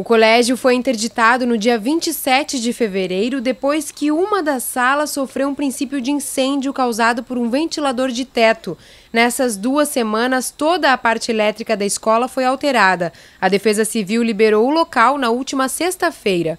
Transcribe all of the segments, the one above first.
O colégio foi interditado no dia 27 de fevereiro, depois que uma das salas sofreu um princípio de incêndio causado por um ventilador de teto. Nessas duas semanas, toda a parte elétrica da escola foi alterada. A Defesa Civil liberou o local na última sexta-feira.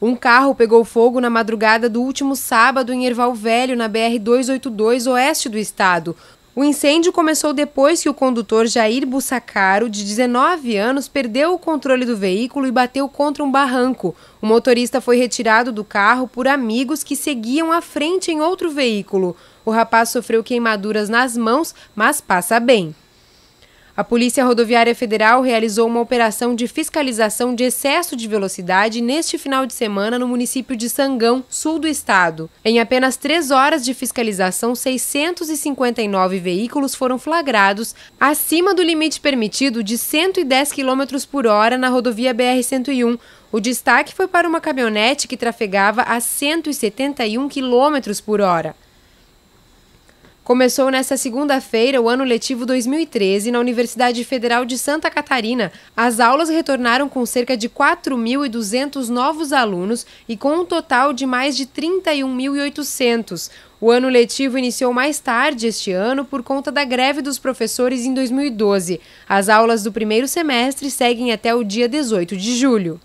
Um carro pegou fogo na madrugada do último sábado em Erval Velho, na BR-282, oeste do estado. O incêndio começou depois que o condutor Jair Bussacaro, de 19 anos, perdeu o controle do veículo e bateu contra um barranco. O motorista foi retirado do carro por amigos que seguiam à frente em outro veículo. O rapaz sofreu queimaduras nas mãos, mas passa bem. A Polícia Rodoviária Federal realizou uma operação de fiscalização de excesso de velocidade neste final de semana no município de Sangão, sul do estado. Em apenas três horas de fiscalização, 659 veículos foram flagrados acima do limite permitido de 110 km por hora na rodovia BR-101. O destaque foi para uma caminhonete que trafegava a 171 km por hora. Começou nesta segunda-feira o ano letivo 2013 na Universidade Federal de Santa Catarina. As aulas retornaram com cerca de 4.200 novos alunos e com um total de mais de 31.800. O ano letivo iniciou mais tarde este ano por conta da greve dos professores em 2012. As aulas do primeiro semestre seguem até o dia 18 de julho.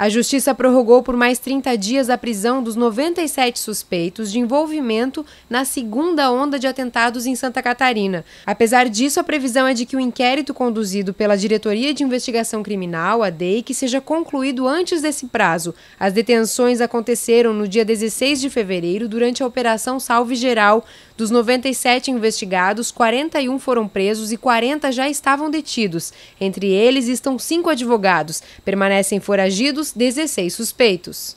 A justiça prorrogou por mais 30 dias a prisão dos 97 suspeitos de envolvimento na segunda onda de atentados em Santa Catarina. Apesar disso, a previsão é de que o inquérito conduzido pela Diretoria de Investigação Criminal, a DEIC, seja concluído antes desse prazo. As detenções aconteceram no dia 16 de fevereiro, durante a Operação Salve Geral. Dos 97 investigados, 41 foram presos e 40 já estavam detidos. Entre eles estão cinco advogados. Permanecem foragidos 16 suspeitos.